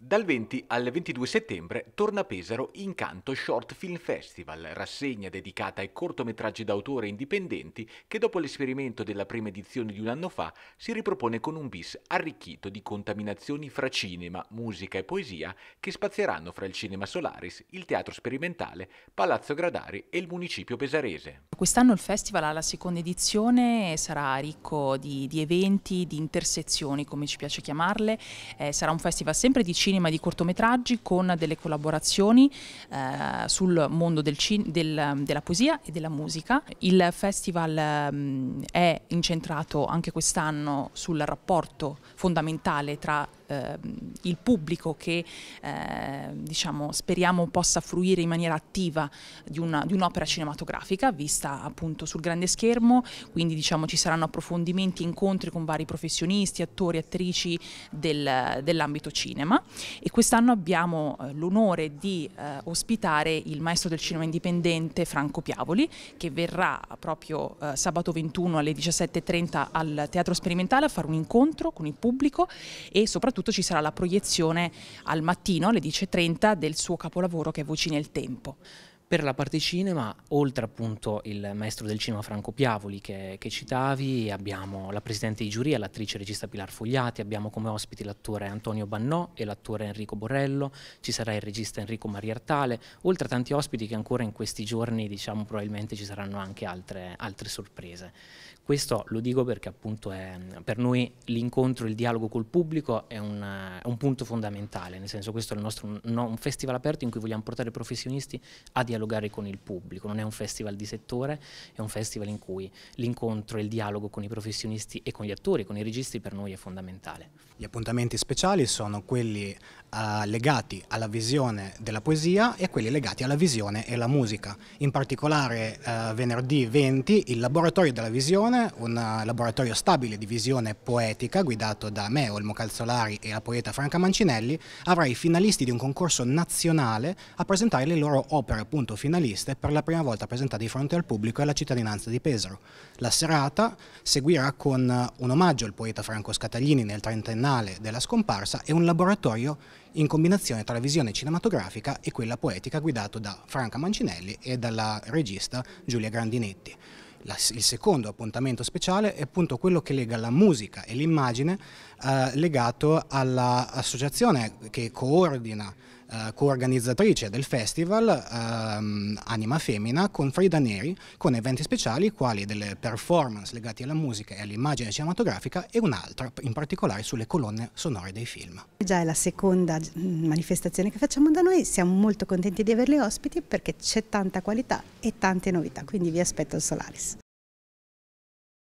Dal 20 al 22 settembre torna a Pesaro Incanto Short Film Festival, rassegna dedicata ai cortometraggi d'autore indipendenti che dopo l'esperimento della prima edizione di un anno fa si ripropone con un bis arricchito di contaminazioni fra cinema, musica e poesia che spazieranno fra il Cinema Solaris, il Teatro Sperimentale, Palazzo Gradari e il municipio pesarese. Quest'anno il festival alla seconda edizione sarà ricco di, di eventi, di intersezioni come ci piace chiamarle, eh, sarà un festival sempre di cinema cinema di cortometraggi con delle collaborazioni eh, sul mondo del del, della poesia e della musica. Il festival mh, mm, è incentrato anche quest'anno sul rapporto fondamentale tra Ehm, il pubblico che ehm, diciamo, speriamo possa fruire in maniera attiva di un'opera un cinematografica vista appunto sul grande schermo, quindi diciamo, ci saranno approfondimenti, incontri con vari professionisti, attori, attrici del, dell'ambito cinema e quest'anno abbiamo eh, l'onore di eh, ospitare il maestro del cinema indipendente Franco Piavoli che verrà proprio eh, sabato 21 alle 17.30 al Teatro Sperimentale a fare un incontro con il pubblico e soprattutto soprattutto ci sarà la proiezione al mattino alle 10.30 del suo capolavoro che è Voci nel Tempo. Per la parte cinema, oltre appunto il maestro del cinema Franco Piavoli che, che citavi, abbiamo la presidente di giuria, l'attrice e regista Pilar Fogliati, abbiamo come ospiti l'attore Antonio Bannò e l'attore Enrico Borrello, ci sarà il regista Enrico Mariartale, oltre a tanti ospiti che ancora in questi giorni diciamo probabilmente ci saranno anche altre, altre sorprese. Questo lo dico perché appunto è, per noi l'incontro, il dialogo col pubblico è un, è un, punto fondamentale, nel senso questo è il nostro no, un festival aperto in cui vogliamo portare i professionisti a dialogare dialogare con il pubblico, non è un festival di settore, è un festival in cui l'incontro e il dialogo con i professionisti e con gli attori, con i registi per noi è fondamentale. Gli appuntamenti speciali sono quelli legati alla visione della poesia e quelli legati alla visione e alla musica. In particolare eh, venerdì 20 il laboratorio della visione, un eh, laboratorio stabile di visione poetica guidato da me, Olmo Calzolari e la poeta Franca Mancinelli, avrà i finalisti di un concorso nazionale a presentare le loro opere appunto finaliste per la prima volta presentate di fronte al pubblico e alla cittadinanza di Pesaro. La serata seguirà con un omaggio al poeta Franco Scataglini nel trentennale della scomparsa e un laboratorio in combinazione tra la visione cinematografica e quella poetica guidato da Franca Mancinelli e dalla regista Giulia Grandinetti il secondo appuntamento speciale è appunto quello che lega la musica e l'immagine eh, legato all'associazione che coordina, eh, coorganizzatrice del festival ehm, Anima Femina con Frida Neri, con eventi speciali quali delle performance legate alla musica e all'immagine cinematografica e un'altra in particolare sulle colonne sonore dei film. Già è la seconda manifestazione che facciamo da noi, siamo molto contenti di averli ospiti perché c'è tanta qualità e tante novità, quindi vi aspetto al Solaris.